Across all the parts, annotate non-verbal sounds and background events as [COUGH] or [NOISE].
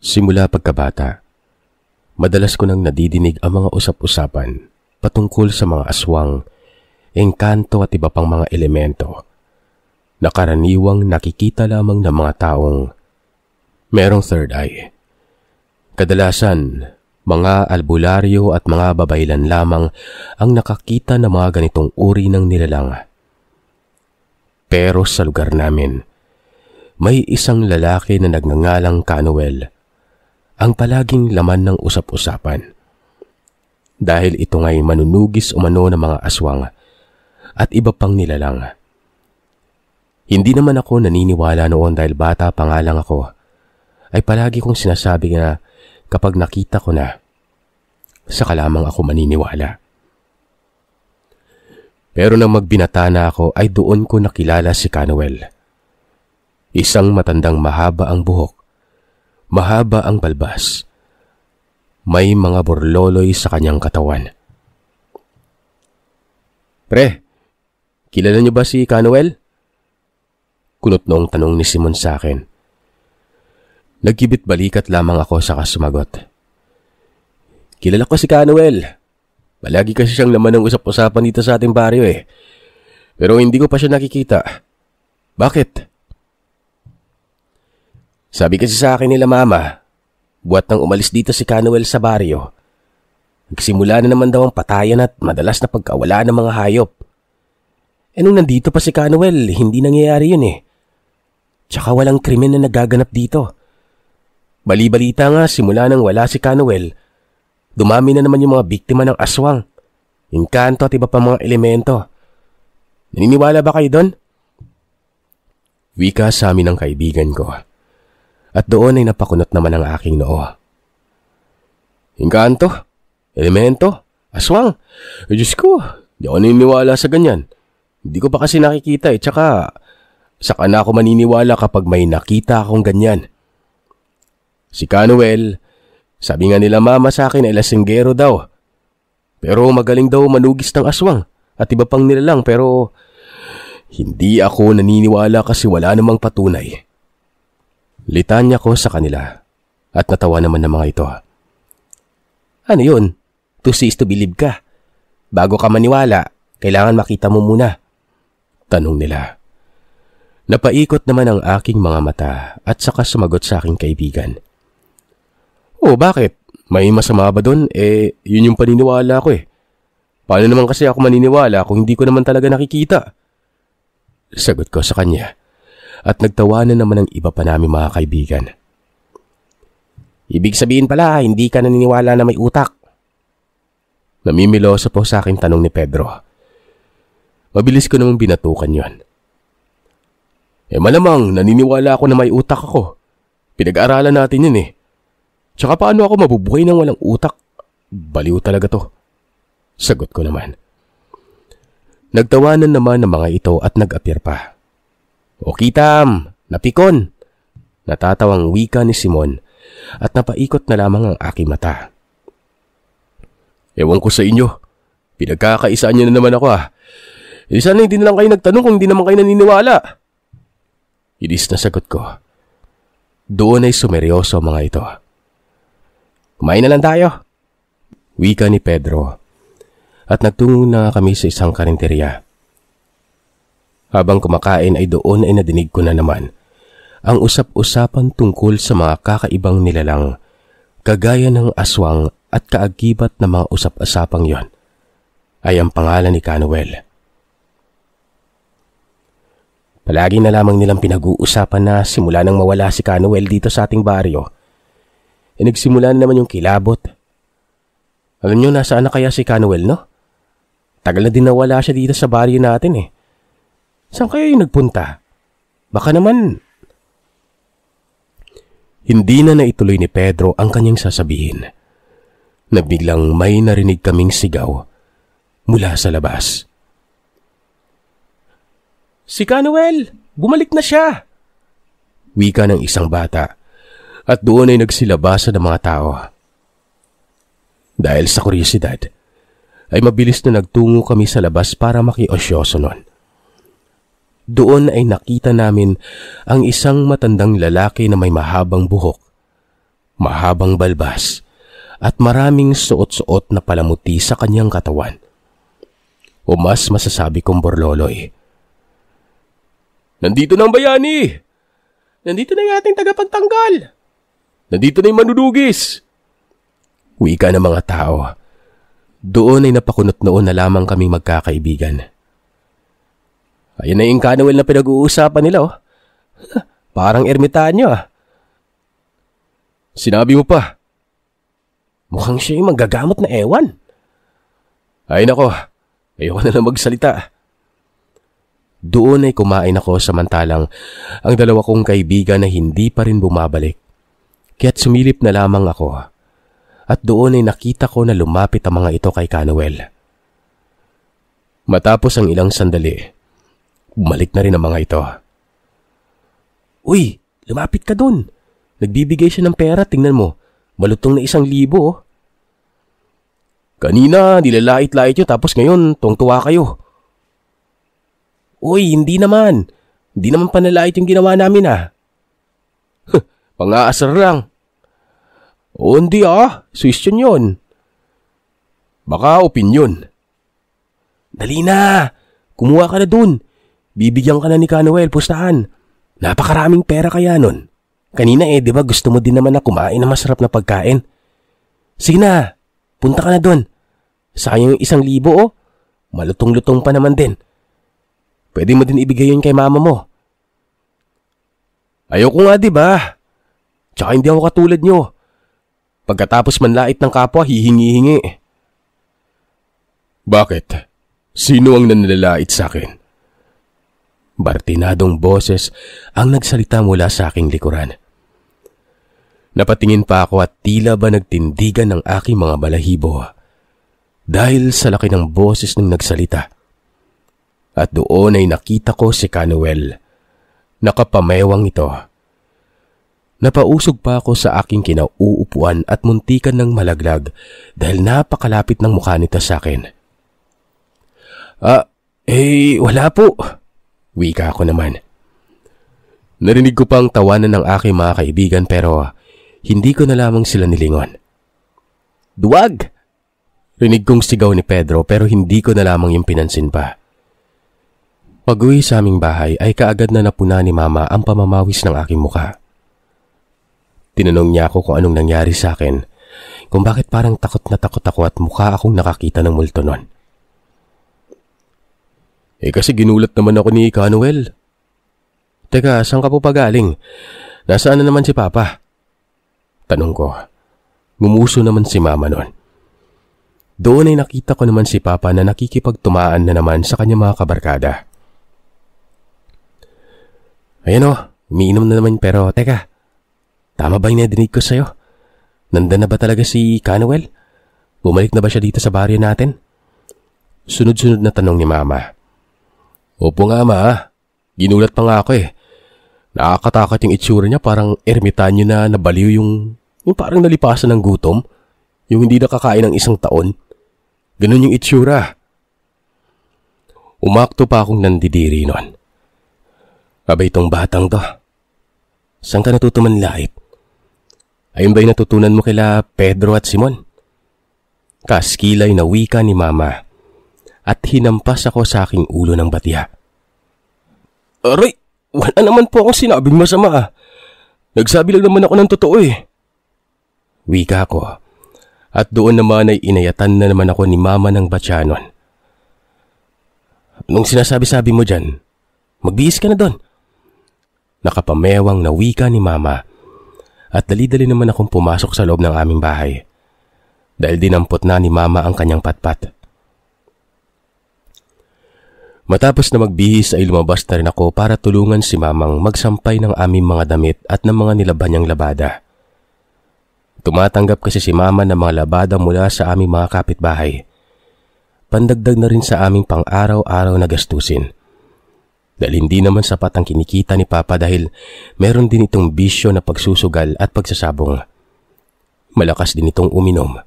Simula pagkabata, madalas ko nang nadidinig ang mga usap-usapan patungkol sa mga aswang, engkanto at iba pang mga elemento na karaniwang nakikita lamang ng mga taong merong third eye. Kadalasan, mga albularyo at mga babaylan lamang ang nakakita ng mga ganitong uri ng nilalang. Pero sa lugar namin, may isang lalaki na nagngangalang Canuel ang palaging laman ng usap-usapan. Dahil ito nga'y manunugis umano ng mga aswang at iba pang nilalang. Hindi naman ako naniniwala noon dahil bata pa nga lang ako ay palagi kong sinasabi na kapag nakita ko na, saka lamang ako maniniwala. Pero nang magbinata na ako ay doon ko nakilala si Canuel. Isang matandang mahaba ang buhok Mahaba ang balbas. May mga borloloy sa kanyang katawan. Pre, kilala niyo ba si Canuel? Kunot noong tanong ni Simon sa akin. Nagkibit balikat lamang ako sa kasumagot. Kilala ko si Canuel. Malagi kasi siyang laman ng usap-usapan dito sa ating baryo eh. Pero hindi ko pa siya nakikita. Bakit? Sabi kasi sa akin nila mama, buwat nang umalis dito si Canuel sa baryo, nagsimula na naman daw ang patayan at madalas na pagkawala ng mga hayop. E nung nandito pa si Canuel, hindi nangyayari yun eh. Tsaka walang krimen na nagaganap dito. Bali-balita nga simula nang wala si Canuel, dumami na naman yung mga biktima ng aswang, inkanto at iba pa mga elemento. Naniniwala ba kayo doon? Wika sa amin ng kaibigan ko at doon ay napakunot naman ang aking noo. Inkanto, elemento, aswang, Diyos ko, di ako naniniwala sa ganyan. Hindi ko pa kasi nakikita eh, tsaka saka na ako maniniwala kapag may nakita akong ganyan. Si Canuel, sabi nga nila mama sa akin ay lasinggero daw. Pero magaling daw manugis ng aswang at iba pang nilalang pero hindi ako naniniwala kasi wala namang patunay. Litanya ko sa kanila at natawa naman ng mga ito. Ano yun? To see is to believe ka. Bago ka maniwala, kailangan makita mo muna. Tanong nila. Napaikot naman ang aking mga mata at saka sumagot sa aking kaibigan. Oh, bakit? May masama ba doon? Eh, yun yung paniniwala ko eh. Paano naman kasi ako maniniwala kung hindi ko naman talaga nakikita? Sagot ko sa kanya at nagtawanan naman ang iba pa namin mga kaibigan. Ibig sabihin pala, hindi ka naniniwala na may utak. Namimiloso po sa akin tanong ni Pedro. Mabilis ko namang binatukan yon. Eh malamang, naniniwala ako na may utak ako. Pinag-aralan natin yun eh. Tsaka paano ako mabubuhay ng walang utak? Baliw talaga to. Sagot ko naman. Nagtawanan naman ng mga ito at nag-appear pa. O kitam, napikon! Natatawang wika ni Simon at napaikot na lamang ang aking mata. Ewan ko sa inyo. Pinagkakaisaan niyo na naman ako ah. E sana hindi na lang kayo nagtanong kung hindi naman kayo naniniwala. Ilis na sagot ko. Doon ay sumeryoso mga ito. Kumain na lang tayo. Wika ni Pedro. At nagtungo na kami sa isang karinterya. Habang kumakain ay doon ay nadinig ko na naman ang usap-usapan tungkol sa mga kakaibang nilalang, kagaya ng aswang at kaagibat na mga usap-usapang yon ay ang pangalan ni Canuel. Palagi na lamang nilang pinag-uusapan na simula nang mawala si Canuel dito sa ating baryo. E nagsimula naman yung kilabot. Alam nyo, nasaan na kaya si Canuel, no? Tagal na din nawala siya dito sa baryo natin eh. Saan kayo nagpunta? Baka naman... Hindi na naituloy ni Pedro ang kanyang sasabihin na may narinig kaming sigaw mula sa labas. Si Canuel! Bumalik na siya! Wika ng isang bata at doon ay nagsilabasan ng mga tao. Dahil sa kuryosidad, ay mabilis na nagtungo kami sa labas para makiosyoso nun. Doon ay nakita namin ang isang matandang lalaki na may mahabang buhok, mahabang balbas, at maraming suot-suot na palamuti sa kanyang katawan. O mas masasabi kong borloloy. Nandito ng bayani! Nandito na yung ating tagapagtanggal! Nandito na yung manudugis! Wika ng mga tao. Doon ay napakunot noon na lamang kaming magkakaibigan. Ayun na yung Canowell na pinag-uusapan nila, oh. [LAUGHS] Parang ermitanyo, ah. Sinabi mo pa. Mukhang siya yung manggagamot na ewan. Ay nako, ayoko na lang magsalita. Doon ay kumain ako samantalang ang dalawa kong kaibigan na hindi pa rin bumabalik. Kaya't sumilip na lamang ako. At doon ay nakita ko na lumapit ang mga ito kay Canwell. Matapos ang ilang sandali, Bumalik na rin ang mga ito. Uy, lumapit ka dun. Nagbibigay siya ng pera, tingnan mo. Malutong na isang libo. Oh. Kanina, nilalait-lait nyo tapos ngayon, tuwang-tuwa kayo. Uy, hindi naman. Hindi naman panalait yung ginawa namin ah. Huh, Pang-aasar lang. O oh, hindi ah, suwestiyon yun. Baka opinion. Dali na! Kumuha ka na dun. Bibigyan ka na ni Canuel, pustahan. Napakaraming pera kaya nun. Kanina eh, di ba gusto mo din naman na kumain ng masarap na pagkain? Sige na, punta ka na dun. Sayang yung isang libo oh. Malutong-lutong pa naman din. Pwede mo din ibigay yun kay mama mo. Ayoko nga, di ba? Tsaka hindi ako katulad nyo. Pagkatapos manlait ng kapwa, hihingi-hingi. Bakit? Sino ang nanlalait sa akin? bartinadong boses ang nagsalita mula sa aking likuran. Napatingin pa ako at tila ba nagtindigan ng aking mga balahibo dahil sa laki ng boses ng nagsalita. At doon ay nakita ko si Canuel. Nakapamewang ito. Napausog pa ako sa aking kinauupuan at muntikan ng malaglag dahil napakalapit ng mukha nito sa akin. Ah, eh, wala po. Wika ko naman. Narinig ko pang tawanan ng aking mga kaibigan pero hindi ko na lamang sila nilingon. Duwag! Rinig kong sigaw ni Pedro pero hindi ko na lamang yung pinansin pa. Pag-uwi sa aming bahay ay kaagad na napuna ni Mama ang pamamawis ng aking muka. Tinanong niya ako kung anong nangyari sa akin, kung bakit parang takot na takot ako at mukha akong nakakita ng multo nun. Eh kasi ginulat naman ako ni Canuel. Teka, saan ka po pagaling? Nasaan na naman si Papa? Tanong ko. Gumuso naman si Mama noon. Doon ay nakita ko naman si Papa na nakikipagtumaan na naman sa kanya mga kabarkada. Ayan o, umiinom na naman pero teka, tama ba yung nadinig ko sa'yo? Nandun na ba talaga si Canuel? Bumalik na ba siya dito sa baryo natin? Sunod-sunod na tanong ni Mama. Opo nga ma, ginulat pa nga ako eh. Nakakatakot yung itsura niya parang ermitanyo na nabaliw yung, yung parang nalipasan ng gutom. Yung hindi nakakain ng isang taon. Ganun yung itsura. Umakto pa akong nandidiri noon. Aba itong batang to. Saan ka natutuman laip? Ayun ba'y natutunan mo kila Pedro at Simon? Kaskilay na wika ni Mama at hinampas ako sa aking ulo ng batya. Aray, wala naman po akong sinabing masama ah. Nagsabi lang naman ako ng totoo eh. Wika ko. At doon naman ay inayatan na naman ako ni mama ng Batyanon. Nung sinasabi-sabi mo dyan, magbihis ka na doon. Nakapamewang na wika ni mama at dali-dali naman akong pumasok sa loob ng aming bahay dahil dinampot na ni mama ang kanyang patpat. Matapos na magbihis ay lumabas na rin ako para tulungan si mamang magsampay ng aming mga damit at ng mga nilaban niyang labada. Tumatanggap kasi si mama ng mga labada mula sa aming mga kapitbahay. Pandagdag na rin sa aming pang-araw-araw na gastusin. Dahil hindi naman sapat ang kinikita ni Papa dahil meron din itong bisyo na pagsusugal at pagsasabong. Malakas din itong uminom.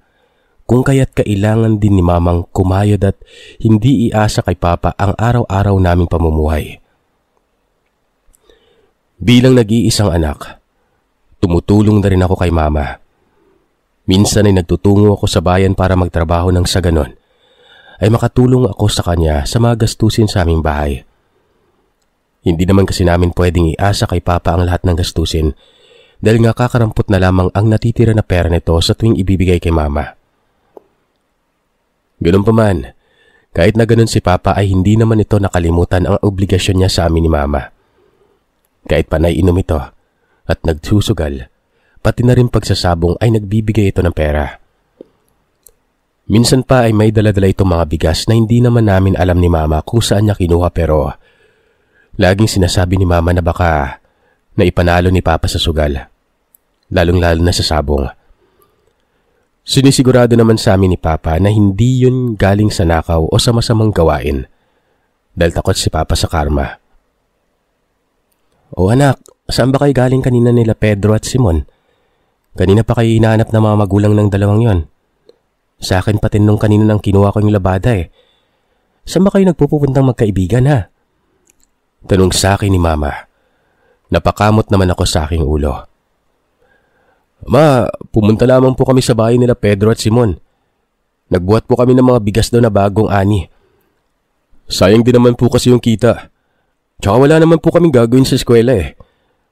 Kung kaya't kailangan din ni mamang kumayod at hindi iasa kay papa ang araw-araw naming pamumuhay. Bilang nag-iisang anak, tumutulong na rin ako kay mama. Minsan ay nagtutungo ako sa bayan para magtrabaho ng sa ganon ay makatulong ako sa kanya sa mga gastusin sa aming bahay. Hindi naman kasi namin pwedeng iasa kay Papa ang lahat ng gastusin dahil nga kakarampot na lamang ang natitira na pera nito sa tuwing ibibigay kay Mama. Ganun pa man, kahit na ganun si Papa ay hindi naman ito nakalimutan ang obligasyon niya sa amin ni Mama. Kahit pa naiinom ito at nagsusugal, pati na rin pagsasabong ay nagbibigay ito ng pera. Minsan pa ay may daladala itong mga bigas na hindi naman namin alam ni Mama kung saan niya kinuha pero laging sinasabi ni Mama na baka na ipanalo ni Papa sa sugal. Lalong-lalo na sa sabong. Sinisigurado naman sa amin ni Papa na hindi yun galing sa nakaw o sa masamang gawain dahil takot si Papa sa karma. O anak, saan ba kayo galing kanina nila Pedro at Simon? Kanina pa kayo hinahanap ng mga magulang ng dalawang yon. Sa akin pa tinong kanina nang kinuha ko yung labada eh. Saan ba kayo nagpupupuntang magkaibigan ha? Tanong sa akin ni Mama. Napakamot naman ako sa aking ulo. Ma, pumunta lamang po kami sa bahay nila Pedro at Simon. Nagbuhat po kami ng mga bigas daw na bagong ani. Sayang din naman po kasi yung kita. Tsaka wala naman po kaming gagawin sa eskwela eh.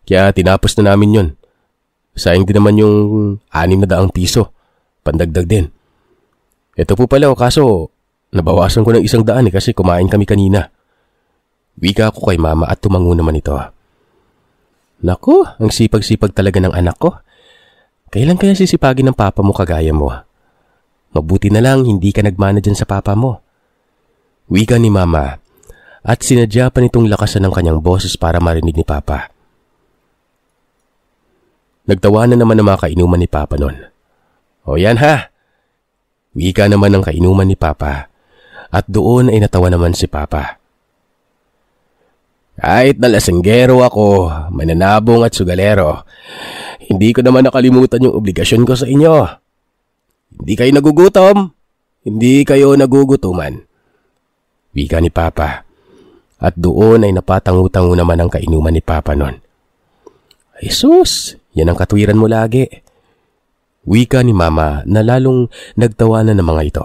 Kaya tinapos na namin yon. Sayang din naman yung anim na daang piso. Pandagdag din. Ito po pala o oh, kaso, nabawasan ko ng isang daan eh kasi kumain kami kanina. Wika ko kay mama at tumango naman ito. Ah. Naku, ang sipag-sipag talaga ng anak ko. Kailan kaya sisipagin ng papa mo kagaya mo? Ah? Mabuti na lang hindi ka nagmana dyan sa papa mo. Wika ni mama at sinadya pa nitong lakasan ng kanyang boses para marinig ni papa. Nagtawa na naman ang mga kainuman ni papa nun. O yan ha! Wika naman ang kainuman ni papa at doon ay natawa naman si papa. Kahit na lasenggero ako, mananabong at sugalero, hindi ko naman nakalimutan yung obligasyon ko sa inyo. Hindi kayo nagugutom. Hindi kayo nagugutuman. Wika ni Papa. At doon ay napatangutango naman ang kainuman ni Papa noon. Jesus, yan ang katwiran mo lagi. Wika ni Mama na lalong nagtawanan ng mga ito.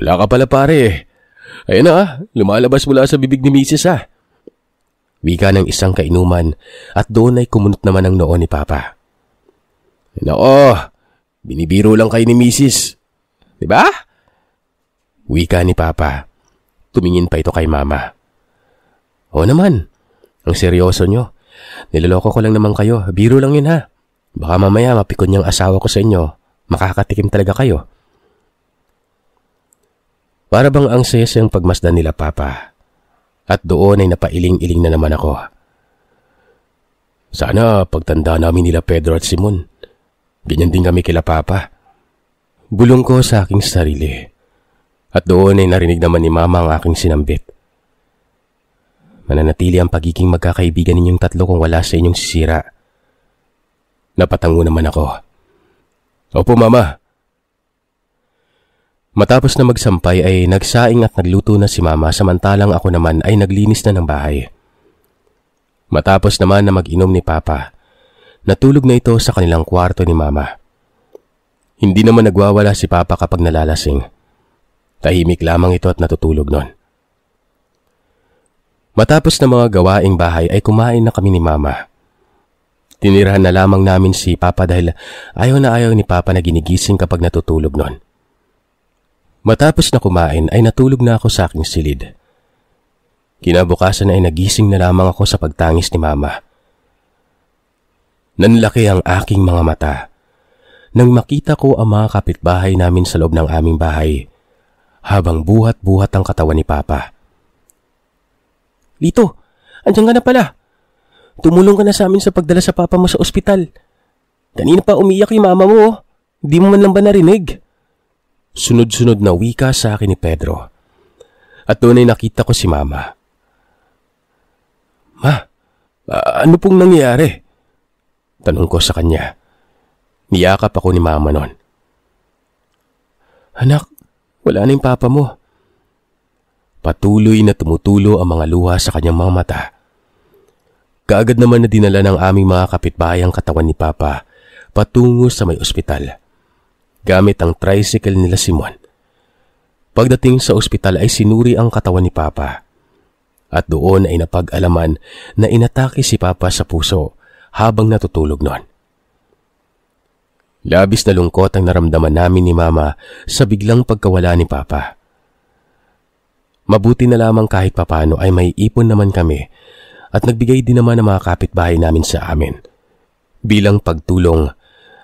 Wala ka pala pare. Ayan na, lumalabas mula sa bibig ni Mrs. ah. Wika ng isang kainuman at doon ay kumunot naman ang noo ni Papa. Noo, binibiro lang kay ni Mrs. ba? Diba? Wika ni Papa. Tumingin pa ito kay Mama. O naman, ang seryoso nyo. Niloloko ko lang naman kayo. Biro lang yun ha. Baka mamaya mapikon niyang asawa ko sa inyo. Makakatikim talaga kayo. Para bang ang saya sayasayang pagmasdan nila Papa at doon ay napailing-iling na naman ako. Sana pagtanda namin nila Pedro at Simon. Ganyan din kami kila Papa. Bulong ko sa aking sarili. At doon ay narinig naman ni Mama ang aking sinambit. Mananatili ang pagiging magkakaibigan ninyong tatlo kung wala sa inyong sisira. Napatango naman ako. Opo, Mama. Matapos na magsampay ay nagsaing at nagluto na si mama samantalang ako naman ay naglinis na ng bahay. Matapos naman na mag-inom ni papa, natulog na ito sa kanilang kwarto ni mama. Hindi naman nagwawala si papa kapag nalalasing. Tahimik lamang ito at natutulog nun. Matapos na mga gawaing bahay ay kumain na kami ni mama. Tinirahan na lamang namin si Papa dahil ayaw na ayaw ni Papa na ginigising kapag natutulog nun. Matapos na kumain ay natulog na ako sa aking silid. Kinabukasan ay nagising na lamang ako sa pagtangis ni mama. Nanlaki ang aking mga mata nang makita ko ang mga kapitbahay namin sa loob ng aming bahay habang buhat-buhat ang katawan ni Papa. Lito, andyan ka na pala. Tumulong ka na sa amin sa pagdala sa Papa mo sa ospital. Kanina pa umiyak yung mama mo. Oh. Di mo man lang ba narinig? sunod-sunod na wika sa akin ni Pedro. At doon ay nakita ko si Mama. Ma, ano pong nangyayari? Tanong ko sa kanya. Niyakap ako ni Mama noon. Anak, wala na papa mo. Patuloy na tumutulo ang mga luha sa kanyang mga mata. Kaagad naman na dinala ng aming mga kapitbayang katawan ni Papa patungo sa may ospital gamit ang tricycle nila si Juan. Pagdating sa ospital ay sinuri ang katawan ni Papa. At doon ay napag-alaman na inatake si Papa sa puso habang natutulog noon. Labis na lungkot ang naramdaman namin ni Mama sa biglang pagkawala ni Papa. Mabuti na lamang kahit papano ay may ipon naman kami at nagbigay din naman ng mga kapitbahay namin sa amin bilang pagtulong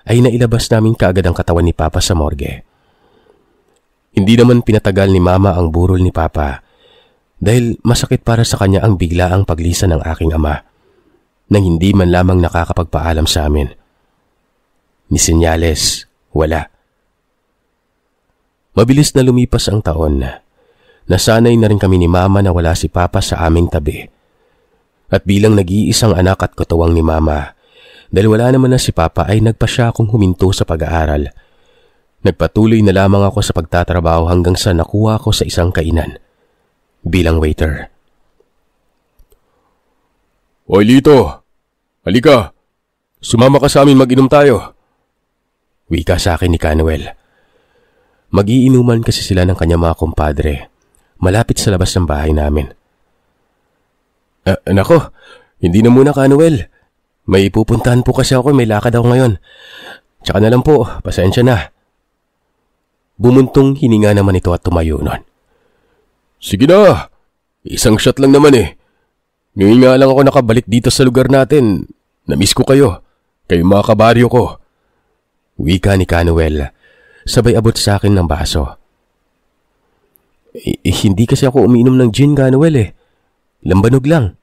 ay nailabas namin kaagad ang katawan ni Papa sa morgue. Hindi naman pinatagal ni Mama ang burol ni Papa dahil masakit para sa kanya ang biglaang paglisa ng aking ama nang hindi man lamang nakakapagpaalam sa amin. Ni Senyales, wala. Mabilis na lumipas ang taon. Nasanay na rin kami ni Mama na wala si Papa sa aming tabi. At bilang nag-iisang anak at katuwang ni Mama, dahil wala naman na si Papa ay nagpa siya akong huminto sa pag-aaral. Nagpatuloy na lamang ako sa pagtatrabaho hanggang sa nakuha ko sa isang kainan. Bilang waiter. Hoy Lito! Halika! Sumama ka sa amin mag-inom tayo. Wika sa akin ni Canuel. Magiinuman kasi sila ng kanyang mga kumpadre. Malapit sa labas ng bahay namin. Uh, nako, hindi na muna Canuel. May pupuntahan po kasi ako, may lakad ako ngayon. Tsaka na lang po, pasensya na. Bumuntong hininga naman ito at tumayo nun. Sige na, isang shot lang naman eh. Ngayon nga lang ako nakabalik dito sa lugar natin. Namiss ko kayo, kayo mga kabaryo ko. Wika ni Canuel, sabay abot sa akin ng baso. Eh, eh hindi kasi ako umiinom ng gin, Canuel eh. Lambanog lang.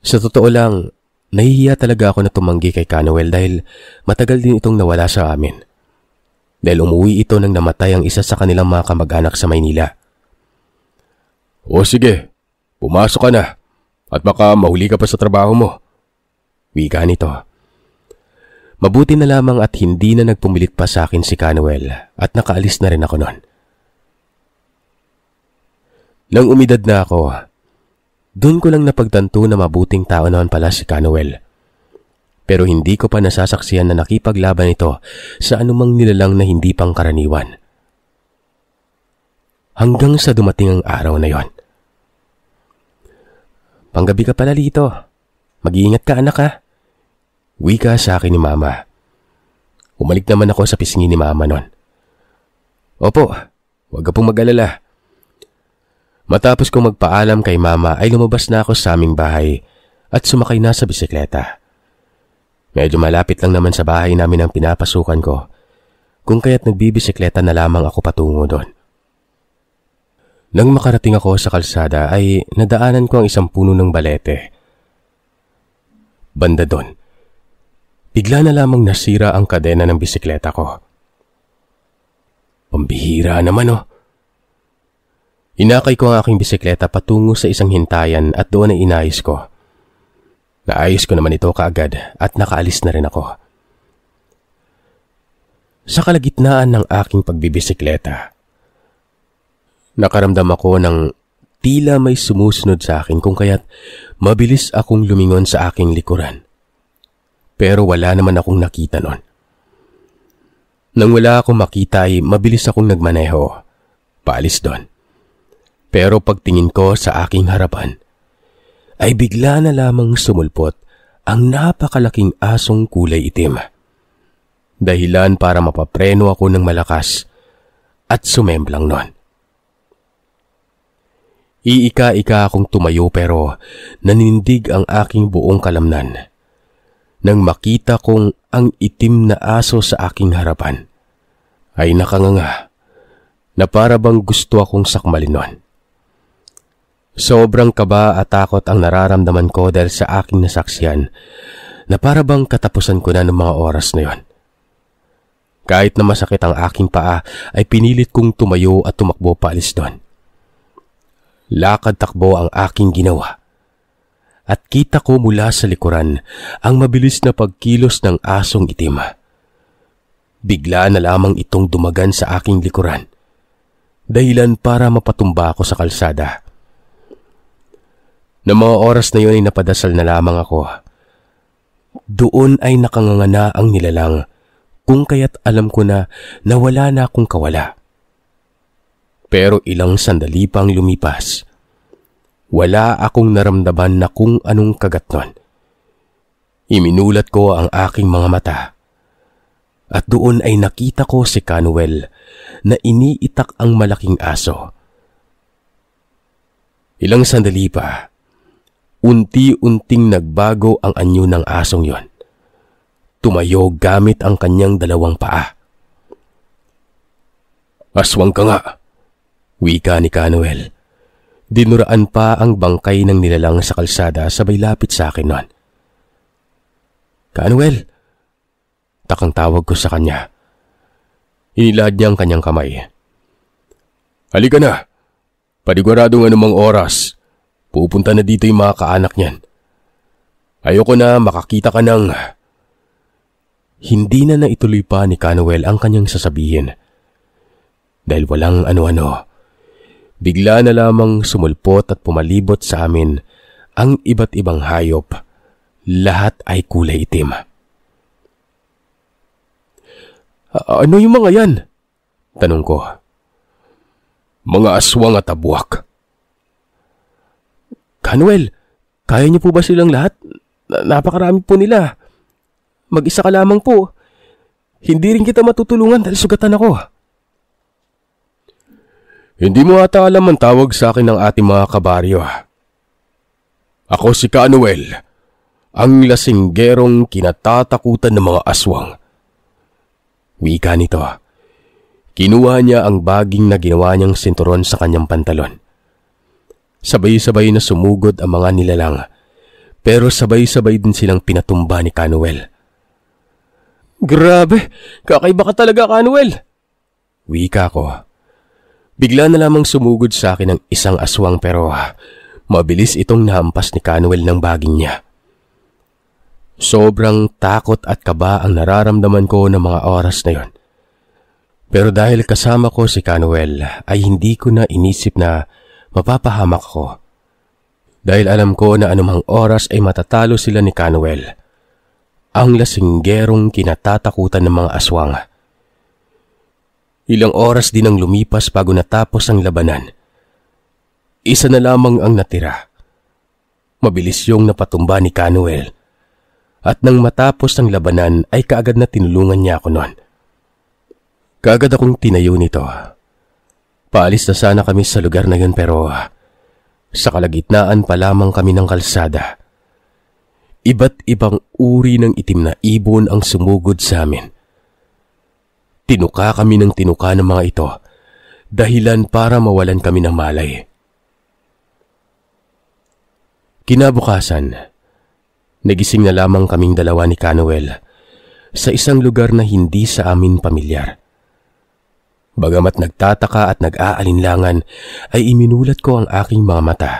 Sa totoo lang, nahihiya talaga ako na tumanggi kay Canowell dahil matagal din itong nawala sa amin. Dahil umuwi ito nang namatay ang isa sa kanilang mga kamag-anak sa Maynila. O sige, pumasok ka na at baka mahuli ka pa sa trabaho mo. Wika nito. Mabuti na lamang at hindi na nagpumilit pa sa akin si Canowell at nakaalis na rin ako noon. Nang umidad na ako, doon ko lang napagtanto na mabuting tao naman pala si Canuel. Pero hindi ko pa nasasaksiyan na nakipaglaban ito sa anumang nilalang na hindi pangkaraniwan. Hanggang sa dumating ang araw na yon. Panggabi ka pala dito. Mag-iingat ka anak ha. Wika sa akin ni mama. Umalik naman ako sa pisngi ni mama nun. Opo, huwag ka pong mag-alala. Matapos kong magpaalam kay mama ay lumabas na ako sa aming bahay at sumakay na sa bisikleta. Medyo malapit lang naman sa bahay namin ang pinapasukan ko kung kaya't nagbibisikleta na lamang ako patungo doon. Nang makarating ako sa kalsada ay nadaanan ko ang isang puno ng balete. Banda doon. Bigla na lamang nasira ang kadena ng bisikleta ko. Pambihira naman oh. Inakay ko ang aking bisikleta patungo sa isang hintayan at doon ay inayos ko. Naayos ko naman ito kaagad at nakaalis na rin ako. Sa kalagitnaan ng aking pagbibisikleta, nakaramdam ako ng tila may sumusunod sa akin kung kaya't mabilis akong lumingon sa aking likuran. Pero wala naman akong nakita noon. Nang wala akong makita ay mabilis akong nagmaneho. Paalis doon. Pero pagtingin ko sa aking harapan, ay bigla na lamang sumulpot ang napakalaking asong kulay itim. Dahilan para mapapreno ako ng malakas at sumemblang nun. Iika-ika akong tumayo pero nanindig ang aking buong kalamnan nang makita kong ang itim na aso sa aking harapan ay nakanganga na para bang gusto akong sakmalin nun. Sobrang kaba at takot ang nararamdaman ko dahil sa aking nasaksiyan na para bang katapusan ko na ng mga oras na yon. Kahit na masakit ang aking paa ay pinilit kong tumayo at tumakbo paalis doon. Lakad-takbo ang aking ginawa. At kita ko mula sa likuran ang mabilis na pagkilos ng asong itim. Bigla na lamang itong dumagan sa aking likuran. Dahilan para mapatumba ako sa kalsada. Noong mga oras na yun ay napadasal na lamang ako. Doon ay nakangangana ang nilalang kung kaya't alam ko na nawala na akong kawala. Pero ilang sandali pang lumipas. Wala akong naramdaman na kung anong kagat nun. Iminulat ko ang aking mga mata. At doon ay nakita ko si Canwell na iniitak ang malaking aso. Ilang sandali pa, Unti-unting nagbago ang anyo ng asong yon. Tumayo gamit ang kanyang dalawang paa. Aswang ka nga, wika ni Canuel. Dinuraan pa ang bangkay ng nilalang sa kalsada sabay lapit sa akin noon. Canuel, takang tawag ko sa kanya. Inilahad niya ang kanyang kamay. Halika na, paniguradong anumang oras, Pupunta na dito yung mga kaanak niyan. Ayoko na makakita ka ng... Hindi na naituloy pa ni Canwell ang kanyang sasabihin. Dahil walang ano-ano. Bigla na lamang sumulpot at pumalibot sa amin ang iba't ibang hayop. Lahat ay kulay itim. ano yung mga yan? Tanong ko. Mga aswang at abuwak. Manuel, kaya niyo po ba silang lahat? Na napakarami po nila. Mag-isa ka lamang po. Hindi rin kita matutulungan dahil sugatan ako. Hindi mo ata alam ang tawag sa akin ng ating mga kabaryo. Ah. Ako si Kanuel, ang lasinggerong kinatatakutan ng mga aswang. Wika nito. Ah. Kinuha niya ang baging na ginawa niyang sinturon sa kanyang pantalon. Sabay-sabay na sumugod ang mga nilalang pero sabay-sabay din silang pinatumba ni Canuel. Grabe, kakaiba ka talaga Canuel! Wika ko. Bigla na lamang sumugod sa akin ang isang aswang pero ah, mabilis itong nahampas ni Canuel ng baging niya. Sobrang takot at kaba ang nararamdaman ko ng mga oras na yon. Pero dahil kasama ko si Canuel ay hindi ko na inisip na mapapahamak ko. Dahil alam ko na anumang oras ay matatalo sila ni Canwell. Ang lasinggerong kinatatakutan ng mga aswang. Ilang oras din ang lumipas bago natapos ang labanan. Isa na lamang ang natira. Mabilis yung napatumba ni Canwell. At nang matapos ang labanan ay kaagad na tinulungan niya ako noon. Kaagad akong tinayo nito Paalis na sana kami sa lugar na yun pero ah, sa kalagitnaan pa lamang kami ng kalsada. Iba't ibang uri ng itim na ibon ang sumugod sa amin. Tinuka kami ng tinuka ng mga ito dahilan para mawalan kami ng malay. Kinabukasan, nagising na lamang kaming dalawa ni Canuel sa isang lugar na hindi sa amin pamilyar. Bagamat nagtataka at nag-aalinlangan ay iminulat ko ang aking mga mata.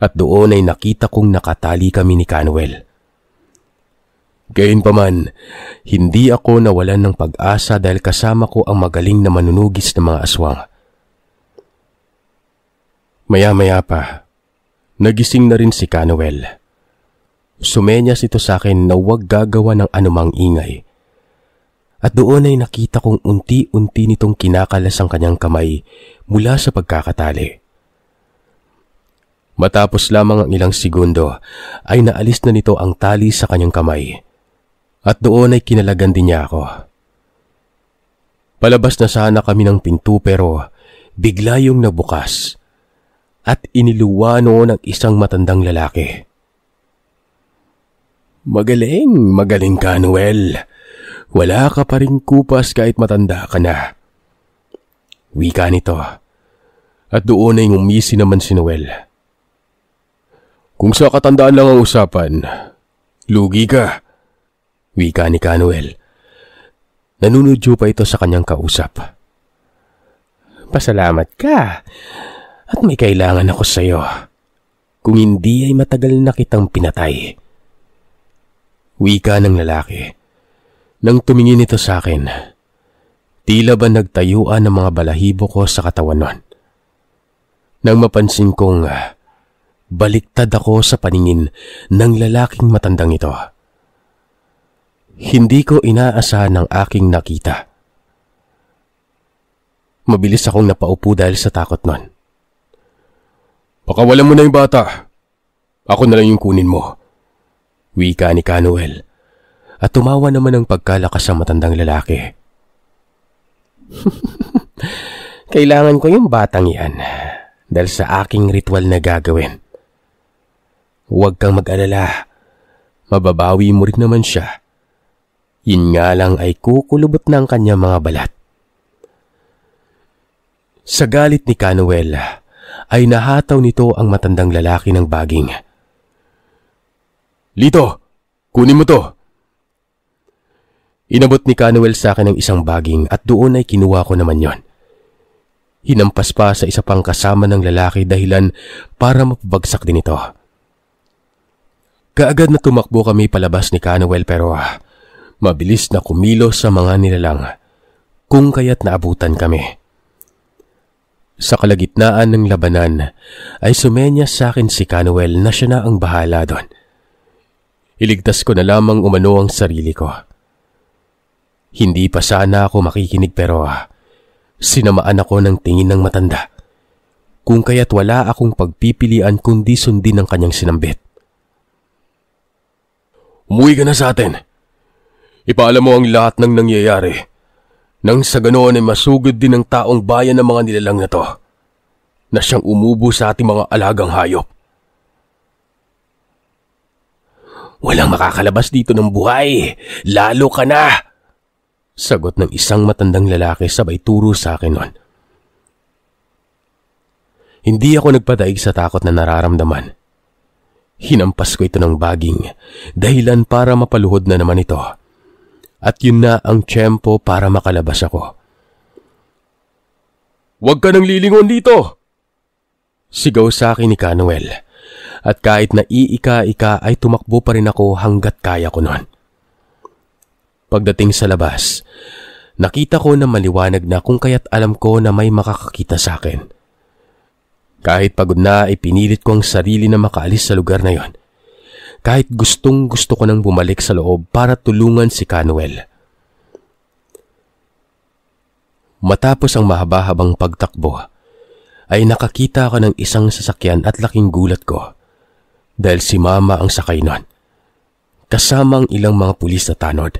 At doon ay nakita kong nakatali kami ni Canwell. Gayunpaman, hindi ako nawalan ng pag-asa dahil kasama ko ang magaling na manunugis ng mga aswang. Maya-maya pa, nagising na rin si Canwell. Sumenyas ito sa akin na huwag gagawa ng anumang ingay at doon ay nakita kong unti-unti nitong kinakalas ang kanyang kamay mula sa pagkakatali. Matapos lamang ang ilang segundo ay naalis na nito ang tali sa kanyang kamay. At doon ay kinalagan din niya ako. Palabas na sana kami ng pinto pero bigla yung nabukas at iniluwa noon ang isang matandang lalaki. Magaling, magaling ka Noel. Wala ka pa rin kupas kahit matanda ka na. Wika nito. At doon ay ngumisi naman si Noel. Kung sa katandaan lang ang usapan, lugi ka. Wika ni Canuel. Nanunudyo pa ito sa kanyang kausap. Pasalamat ka. At may kailangan ako sa iyo. Kung hindi ay matagal na kitang pinatay. Wika ng lalaki nang tumingin ito sa akin. Tila ba nagtayuan ang mga balahibo ko sa katawan nun. Nang mapansin kong ah, baliktad ako sa paningin ng lalaking matandang ito. Hindi ko inaasahan ang aking nakita. Mabilis akong napaupo dahil sa takot nun. Pakawalan mo na yung bata. Ako na lang yung kunin mo. Wika ni Canoel at tumawa naman ng pagkalakas ng matandang lalaki. [LAUGHS] Kailangan ko yung batang yan dahil sa aking ritual na gagawin. Huwag kang mag-alala. Mababawi mo rin naman siya. Yun nga lang ay kukulubot na ang kanyang mga balat. Sa galit ni Canuel, ay nahataw nito ang matandang lalaki ng baging. Lito, kunin mo to. Inabot ni Canuel sa akin ang isang baging at doon ay kinuha ko naman yon. Hinampas pa sa isa pang kasama ng lalaki dahilan para mapabagsak din ito. Kaagad na tumakbo kami palabas ni Canuel pero ah, mabilis na kumilos sa mga nilalang kung kaya't naabutan kami. Sa kalagitnaan ng labanan ay sumenya sa akin si Canuel na siya na ang bahala doon. Iligtas ko na lamang umano ang sarili ko. Hindi pa sana ako makikinig pero ah, sinamaan ako ng tingin ng matanda. Kung kaya't wala akong pagpipilian kundi sundin ang kanyang sinambit. Umuwi ka na sa atin. Ipaalam mo ang lahat ng nangyayari. Nang sa ganoon ay masugod din ng taong bayan ng mga nilalang na to na siyang umubo sa ating mga alagang hayop. Walang makakalabas dito ng buhay. Lalo ka na. Sagot ng isang matandang lalaki sabay turo sa akin noon. Hindi ako nagpadaig sa takot na nararamdaman. Hinampas ko ito ng baging, dahilan para mapaluhod na naman ito. At yun na ang tiyempo para makalabas ako. Huwag ka nang lilingon dito! Sigaw sa akin ni Canuel. At kahit na iika-ika ay tumakbo pa rin ako hanggat kaya ko noon. Pagdating sa labas, nakita ko na maliwanag na kung kaya't alam ko na may makakakita sa akin. Kahit pagod na, ipinilit ko ang sarili na makaalis sa lugar na yon. Kahit gustong gusto ko nang bumalik sa loob para tulungan si Canuel. Matapos ang mahaba-habang pagtakbo, ay nakakita ako ng isang sasakyan at laking gulat ko dahil si Mama ang sakay nun. Kasama ang ilang mga pulis na tanod.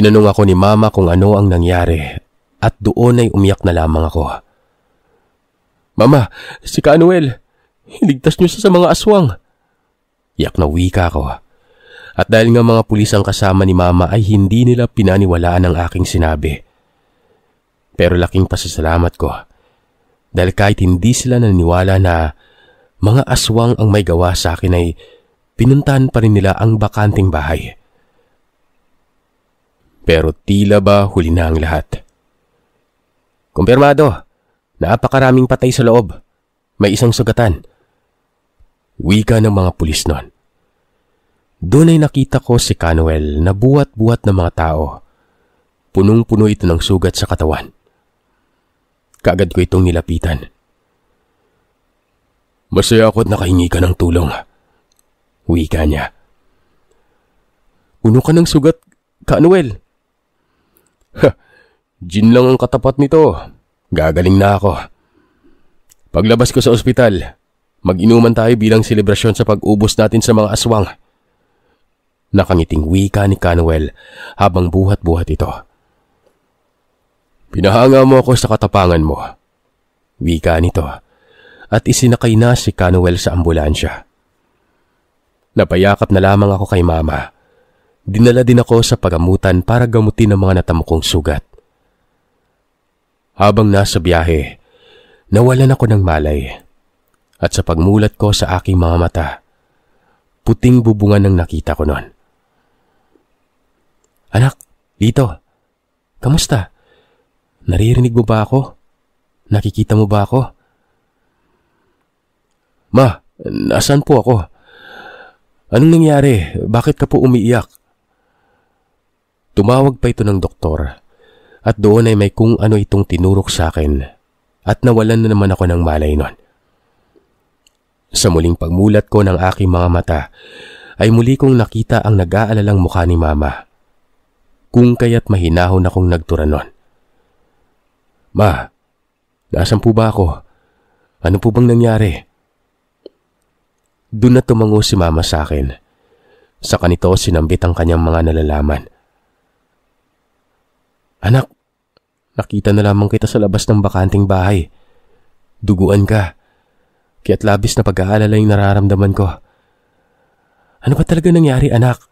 Tinanong ako ni mama kung ano ang nangyari at doon ay umiyak na lamang ako. Mama, si Kanuel, iligtas niyo siya sa mga aswang. Yak na wika ako. At dahil nga mga pulis ang kasama ni mama ay hindi nila pinaniwalaan ang aking sinabi. Pero laking pasasalamat ko. Dahil kahit hindi sila naniwala na mga aswang ang may gawa sa akin ay pinuntahan pa rin nila ang bakanting bahay pero tila ba huli na ang lahat. Kumpirmado, napakaraming patay sa loob. May isang sugatan. Wika ng mga pulis noon. Doon ay nakita ko si Canwell na buhat-buhat ng mga tao. Punong-puno ito ng sugat sa katawan. Kaagad ko itong nilapitan. Masaya ako at nakahingi ka ng tulong. Wika niya. Puno ka ng sugat, Canwell. Ha, lang ang katapat nito. Gagaling na ako. Paglabas ko sa ospital, mag-inuman tayo bilang selebrasyon sa pag-ubos natin sa mga aswang. Nakangiting wika ni Canwell habang buhat-buhat ito. Pinahanga mo ako sa katapangan mo. Wika nito at isinakay na si Canwell sa ambulansya. Napayakap na lamang ako kay mama dinala din ako sa pagamutan para gamutin ang mga natamo kong sugat. Habang nasa biyahe, nawalan ako ng malay. At sa pagmulat ko sa aking mga mata, puting bubungan ang nakita ko noon. Anak, dito. Kamusta? Naririnig mo ba ako? Nakikita mo ba ako? Ma, nasaan po ako? Anong nangyari? Bakit ka po umiiyak? Tumawag pa ito ng doktor at doon ay may kung ano itong tinurok sa akin at nawalan na naman ako ng malay nun. Sa muling pagmulat ko ng aking mga mata ay muli kong nakita ang nag-aalalang mukha ni mama. Kung kaya't mahinahon akong nagtura nun. Ma, nasan po ba ako? Ano po bang nangyari? Doon na tumango si mama sa akin. Sa kanito sinambit ang kanyang mga nalalaman. Anak, nakita na lamang kita sa labas ng bakanting bahay. Duguan ka. Kaya't labis na pag-aalala yung nararamdaman ko. Ano ba talaga nangyari anak?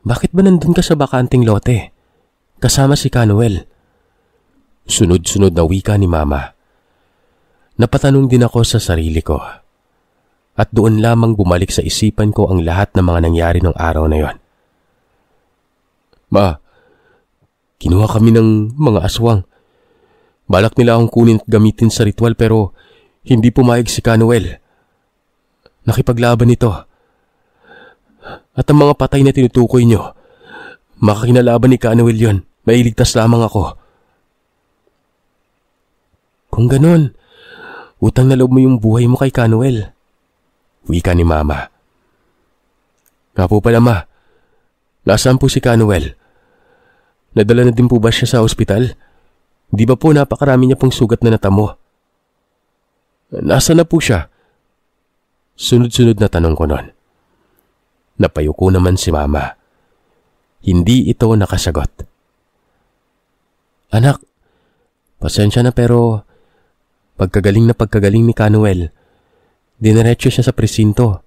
Bakit ba nandun ka sa bakanting lote? Kasama si Canuel. Sunod-sunod na wika ni Mama. Napatanong din ako sa sarili ko. At doon lamang bumalik sa isipan ko ang lahat ng mga nangyari ng araw na yon. Ma, Kinuha kami ng mga aswang. Balak nila akong kunin at gamitin sa ritual pero hindi pumayag si Canuel. Nakipaglaban ito. At ang mga patay na tinutukoy nyo, makakinalaban ni Canuel yon. Mailigtas lamang ako. Kung ganun, utang na loob mo yung buhay mo kay Canuel. Wika ni Mama. Nga po pala ma, nasaan po si Canuel? Nadala na din po ba siya sa ospital? Di ba po napakarami niya pong sugat na natamo? Nasa na po siya? Sunod-sunod na tanong ko noon. Napayuko naman si mama. Hindi ito nakasagot. Anak, pasensya na pero pagkagaling na pagkagaling ni Canuel, dinaretso siya sa presinto.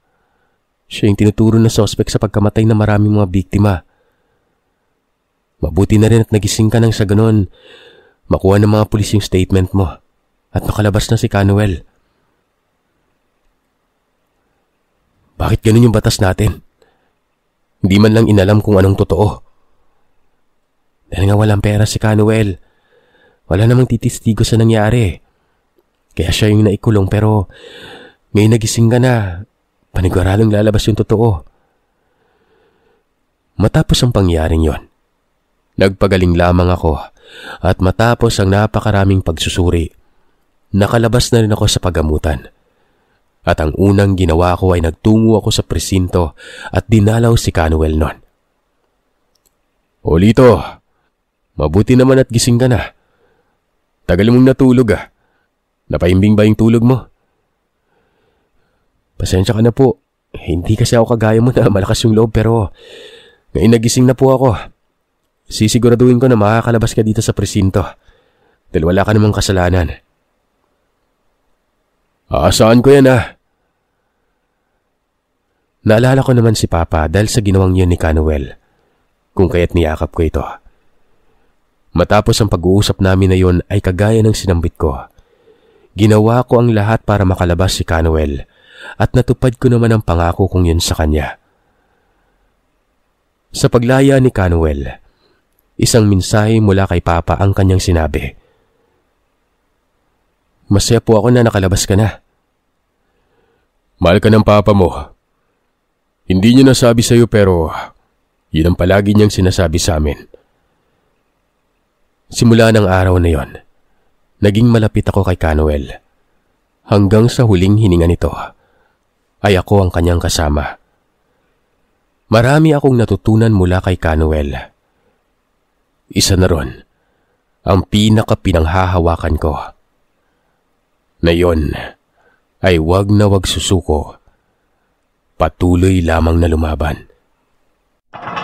Siya yung tinuturo na suspect sa pagkamatay na maraming mga biktima. Mabuti na rin at nagising ka nang sa ganun. Makuha ng mga pulis yung statement mo at nakalabas na si Canuel. Bakit ganun yung batas natin? Hindi man lang inalam kung anong totoo. Dahil nga walang pera si Canuel. Wala namang titistigo sa nangyari. Kaya siya yung naikulong pero may nagising ka na. Paniguradong lalabas yung totoo. Matapos ang pangyaring yon, Nagpagaling lamang ako at matapos ang napakaraming pagsusuri, nakalabas na rin ako sa pagamutan. At ang unang ginawa ko ay nagtungo ako sa presinto at dinalaw si Canuel noon. Olito, mabuti naman at gising ka na. Tagal mong natulog ah. Napahimbing ba yung tulog mo? Pasensya ka na po. Hindi kasi ako kagaya mo na malakas yung loob pero ngayon nagising na po ako. Sisiguraduhin ko na makakalabas ka dito sa presinto dahil wala ka namang kasalanan. Aasahan ko yan ah. Naalala ko naman si Papa dahil sa ginawang yun ni Canuel kung kaya't niyakap ko ito. Matapos ang pag-uusap namin na yon ay kagaya ng sinambit ko. Ginawa ko ang lahat para makalabas si Canuel at natupad ko naman ang pangako kong yun sa kanya. Sa paglaya ni Canuel, Isang minsahe mula kay Papa ang kanyang sinabi. Masaya po ako na nakalabas ka na. Mahal ka ng Papa mo. Hindi niya nasabi sa iyo pero yun ang palagi niyang sinasabi sa amin. Simula ng araw na yon, naging malapit ako kay Canuel. Hanggang sa huling hininga nito, ay ako ang kanyang kasama. Marami akong natutunan mula kay Canuel isa na ron ang pinakapinanghahawakan ko. Na yon ay wag na wag susuko. Patuloy lamang na lumaban. Thank